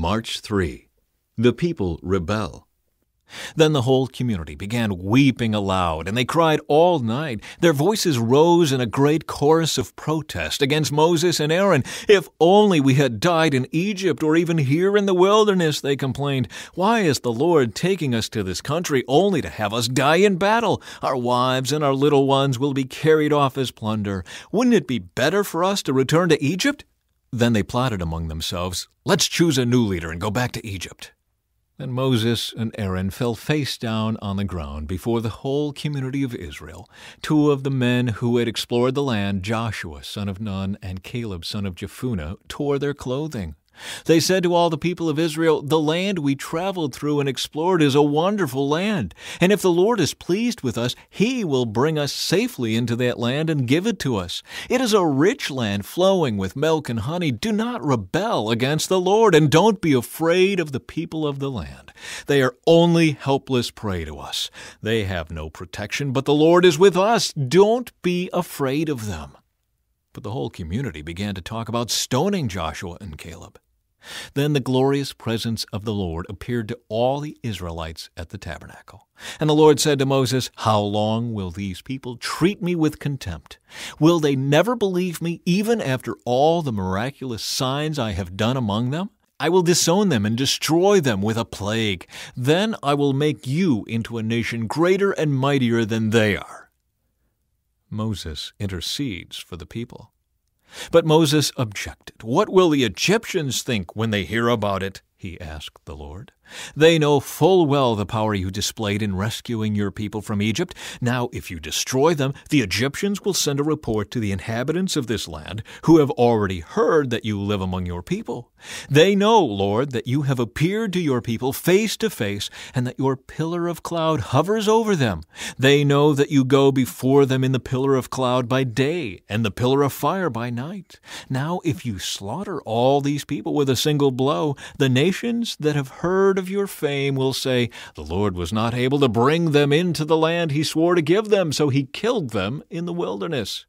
March 3. The people rebel. Then the whole community began weeping aloud, and they cried all night. Their voices rose in a great chorus of protest against Moses and Aaron. If only we had died in Egypt or even here in the wilderness, they complained. Why is the Lord taking us to this country only to have us die in battle? Our wives and our little ones will be carried off as plunder. Wouldn't it be better for us to return to Egypt? Then they plotted among themselves, Let's choose a new leader and go back to Egypt. Then Moses and Aaron fell face down on the ground before the whole community of Israel. Two of the men who had explored the land, Joshua son of Nun and Caleb son of Jephunneh, tore their clothing. They said to all the people of Israel, The land we traveled through and explored is a wonderful land, and if the Lord is pleased with us, he will bring us safely into that land and give it to us. It is a rich land flowing with milk and honey. Do not rebel against the Lord, and don't be afraid of the people of the land. They are only helpless prey to us. They have no protection, but the Lord is with us. Don't be afraid of them. But the whole community began to talk about stoning Joshua and Caleb. Then the glorious presence of the Lord appeared to all the Israelites at the tabernacle. And the Lord said to Moses, How long will these people treat me with contempt? Will they never believe me, even after all the miraculous signs I have done among them? I will disown them and destroy them with a plague. Then I will make you into a nation greater and mightier than they are. Moses intercedes for the people. But Moses objected. What will the Egyptians think when they hear about it? he asked the Lord. They know full well the power you displayed in rescuing your people from Egypt. Now, if you destroy them, the Egyptians will send a report to the inhabitants of this land, who have already heard that you live among your people. They know, Lord, that you have appeared to your people face to face, and that your pillar of cloud hovers over them. They know that you go before them in the pillar of cloud by day, and the pillar of fire by night. Now, if you slaughter all these people with a single blow, the nations that have heard of your fame will say, The Lord was not able to bring them into the land he swore to give them, so he killed them in the wilderness.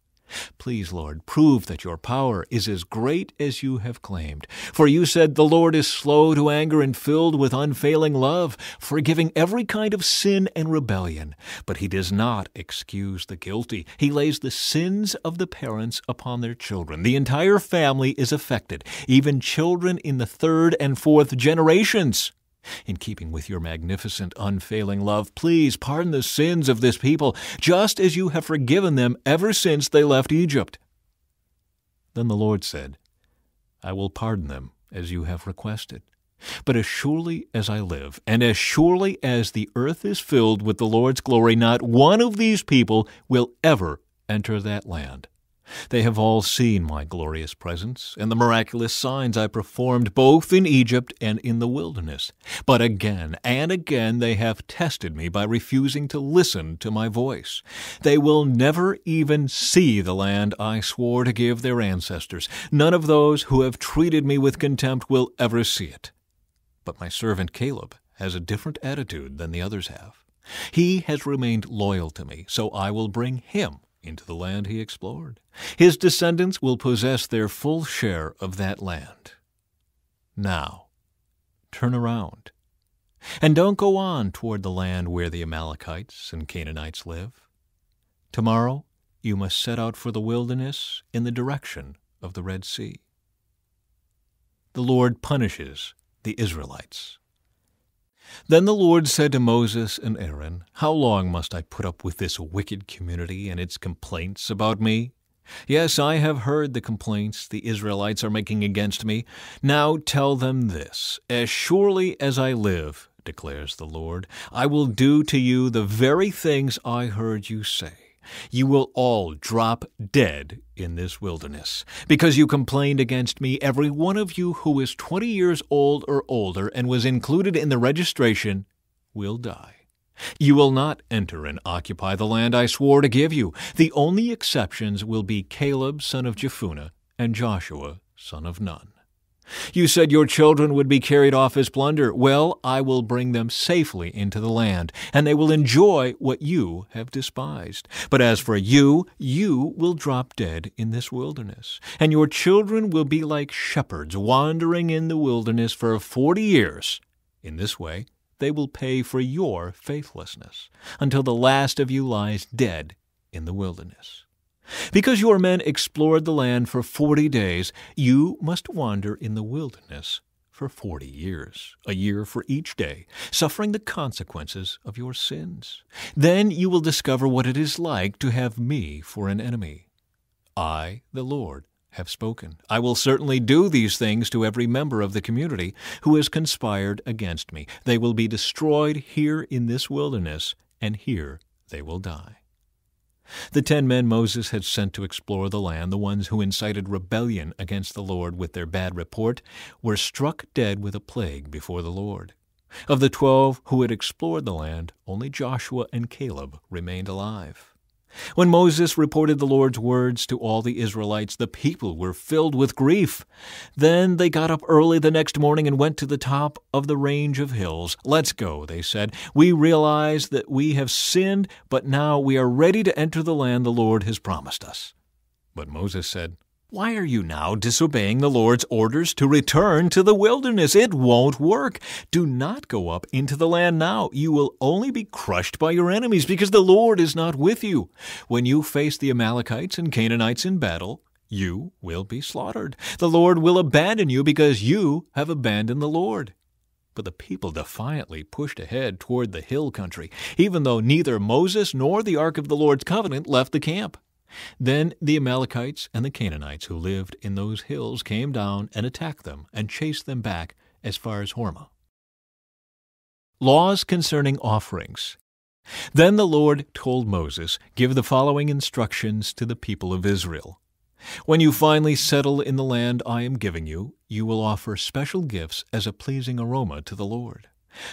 Please, Lord, prove that your power is as great as you have claimed. For you said, The Lord is slow to anger and filled with unfailing love, forgiving every kind of sin and rebellion. But he does not excuse the guilty. He lays the sins of the parents upon their children. The entire family is affected, even children in the third and fourth generations. In keeping with your magnificent, unfailing love, please pardon the sins of this people, just as you have forgiven them ever since they left Egypt. Then the Lord said, I will pardon them as you have requested. But as surely as I live, and as surely as the earth is filled with the Lord's glory, not one of these people will ever enter that land. They have all seen my glorious presence and the miraculous signs I performed both in Egypt and in the wilderness. But again and again they have tested me by refusing to listen to my voice. They will never even see the land I swore to give their ancestors. None of those who have treated me with contempt will ever see it. But my servant Caleb has a different attitude than the others have. He has remained loyal to me, so I will bring him into the land he explored. His descendants will possess their full share of that land. Now, turn around, and don't go on toward the land where the Amalekites and Canaanites live. Tomorrow you must set out for the wilderness in the direction of the Red Sea. The Lord punishes the Israelites. Then the Lord said to Moses and Aaron, How long must I put up with this wicked community and its complaints about me? Yes, I have heard the complaints the Israelites are making against me. Now tell them this As surely as I live, declares the Lord, I will do to you the very things I heard you say. You will all drop dead in this wilderness, because you complained against me, every one of you who is twenty years old or older and was included in the registration will die. You will not enter and occupy the land I swore to give you. The only exceptions will be Caleb son of Jephunneh and Joshua son of Nun. You said your children would be carried off as plunder. Well, I will bring them safely into the land, and they will enjoy what you have despised. But as for you, you will drop dead in this wilderness, and your children will be like shepherds wandering in the wilderness for forty years. In this way, they will pay for your faithlessness, until the last of you lies dead in the wilderness. Because your men explored the land for forty days, you must wander in the wilderness for forty years, a year for each day, suffering the consequences of your sins. Then you will discover what it is like to have me for an enemy. I, the Lord, have spoken. I will certainly do these things to every member of the community who has conspired against me. They will be destroyed here in this wilderness, and here they will die. The ten men Moses had sent to explore the land, the ones who incited rebellion against the Lord with their bad report, were struck dead with a plague before the Lord. Of the twelve who had explored the land, only Joshua and Caleb remained alive. When Moses reported the Lord's words to all the Israelites, the people were filled with grief. Then they got up early the next morning and went to the top of the range of hills. Let's go, they said. We realize that we have sinned, but now we are ready to enter the land the Lord has promised us. But Moses said, why are you now disobeying the Lord's orders to return to the wilderness? It won't work. Do not go up into the land now. You will only be crushed by your enemies because the Lord is not with you. When you face the Amalekites and Canaanites in battle, you will be slaughtered. The Lord will abandon you because you have abandoned the Lord. But the people defiantly pushed ahead toward the hill country, even though neither Moses nor the Ark of the Lord's covenant left the camp. Then the Amalekites and the Canaanites who lived in those hills came down and attacked them and chased them back as far as Hormah. Laws concerning offerings. Then the Lord told Moses, Give the following instructions to the people of Israel. When you finally settle in the land I am giving you, you will offer special gifts as a pleasing aroma to the Lord.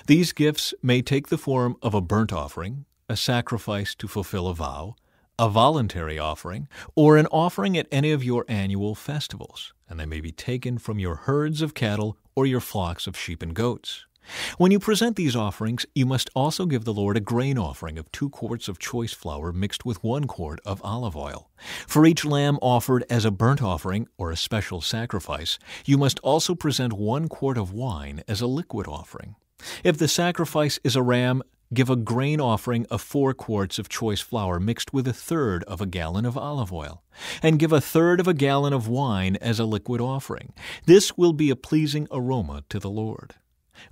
These gifts may take the form of a burnt offering, a sacrifice to fulfill a vow, a voluntary offering, or an offering at any of your annual festivals, and they may be taken from your herds of cattle or your flocks of sheep and goats. When you present these offerings, you must also give the Lord a grain offering of two quarts of choice flour mixed with one quart of olive oil. For each lamb offered as a burnt offering or a special sacrifice, you must also present one quart of wine as a liquid offering. If the sacrifice is a ram, Give a grain offering of four quarts of choice flour mixed with a third of a gallon of olive oil, and give a third of a gallon of wine as a liquid offering. This will be a pleasing aroma to the Lord.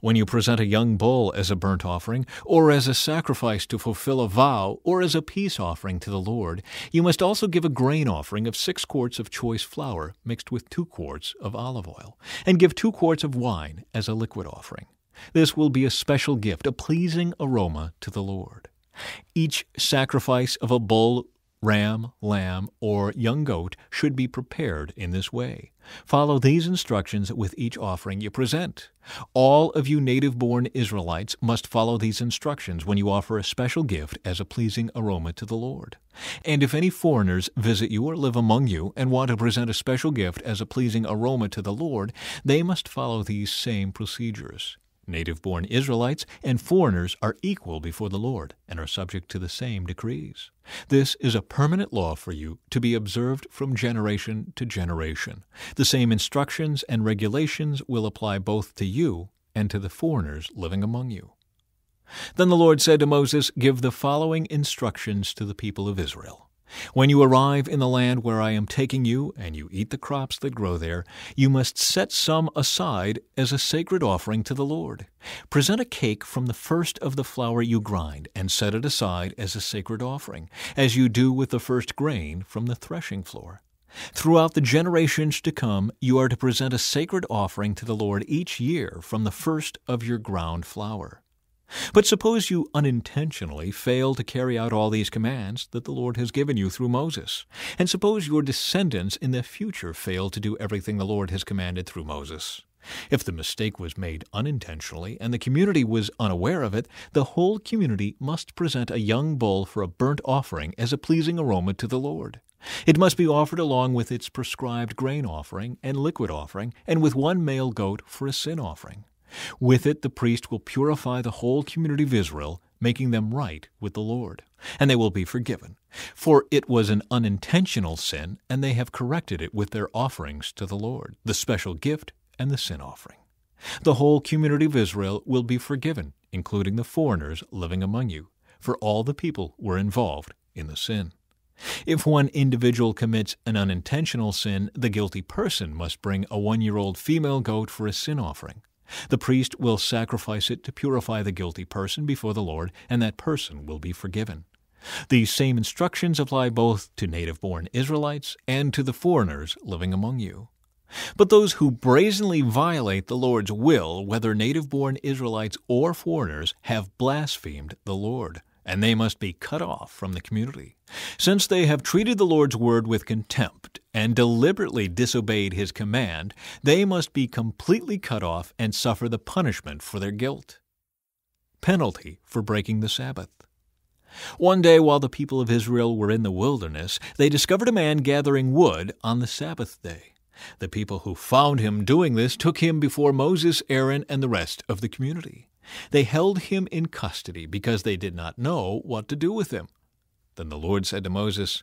When you present a young bull as a burnt offering, or as a sacrifice to fulfill a vow, or as a peace offering to the Lord, you must also give a grain offering of six quarts of choice flour mixed with two quarts of olive oil, and give two quarts of wine as a liquid offering. This will be a special gift, a pleasing aroma to the Lord. Each sacrifice of a bull, ram, lamb, or young goat should be prepared in this way. Follow these instructions with each offering you present. All of you native born Israelites must follow these instructions when you offer a special gift as a pleasing aroma to the Lord. And if any foreigners visit you or live among you and want to present a special gift as a pleasing aroma to the Lord, they must follow these same procedures. Native born Israelites and foreigners are equal before the Lord and are subject to the same decrees. This is a permanent law for you to be observed from generation to generation. The same instructions and regulations will apply both to you and to the foreigners living among you. Then the Lord said to Moses, Give the following instructions to the people of Israel. When you arrive in the land where I am taking you, and you eat the crops that grow there, you must set some aside as a sacred offering to the Lord. Present a cake from the first of the flour you grind, and set it aside as a sacred offering, as you do with the first grain from the threshing floor. Throughout the generations to come, you are to present a sacred offering to the Lord each year from the first of your ground flour. But suppose you unintentionally fail to carry out all these commands that the Lord has given you through Moses, and suppose your descendants in the future fail to do everything the Lord has commanded through Moses. If the mistake was made unintentionally and the community was unaware of it, the whole community must present a young bull for a burnt offering as a pleasing aroma to the Lord. It must be offered along with its prescribed grain offering and liquid offering, and with one male goat for a sin offering. With it, the priest will purify the whole community of Israel, making them right with the Lord, and they will be forgiven. For it was an unintentional sin, and they have corrected it with their offerings to the Lord, the special gift and the sin offering. The whole community of Israel will be forgiven, including the foreigners living among you, for all the people were involved in the sin. If one individual commits an unintentional sin, the guilty person must bring a one year old female goat for a sin offering. The priest will sacrifice it to purify the guilty person before the Lord, and that person will be forgiven. These same instructions apply both to native born Israelites and to the foreigners living among you. But those who brazenly violate the Lord's will, whether native born Israelites or foreigners, have blasphemed the Lord and they must be cut off from the community. Since they have treated the Lord's word with contempt and deliberately disobeyed his command, they must be completely cut off and suffer the punishment for their guilt. Penalty for breaking the Sabbath. One day, while the people of Israel were in the wilderness, they discovered a man gathering wood on the Sabbath day. The people who found him doing this took him before Moses, Aaron, and the rest of the community. They held him in custody because they did not know what to do with him. Then the Lord said to Moses,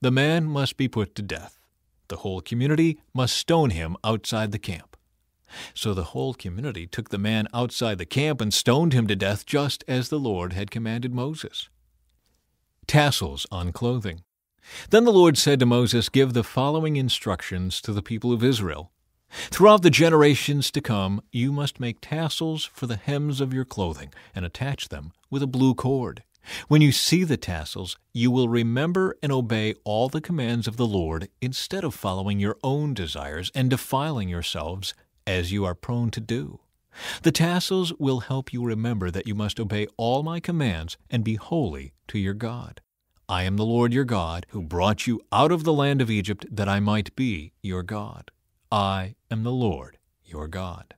The man must be put to death. The whole community must stone him outside the camp. So the whole community took the man outside the camp and stoned him to death just as the Lord had commanded Moses. Tassels on clothing. Then the Lord said to Moses, Give the following instructions to the people of Israel Throughout the generations to come, you must make tassels for the hems of your clothing and attach them with a blue cord. When you see the tassels, you will remember and obey all the commands of the Lord instead of following your own desires and defiling yourselves as you are prone to do. The tassels will help you remember that you must obey all my commands and be holy to your God. I am the Lord your God who brought you out of the land of Egypt that I might be your God. I am the Lord your God.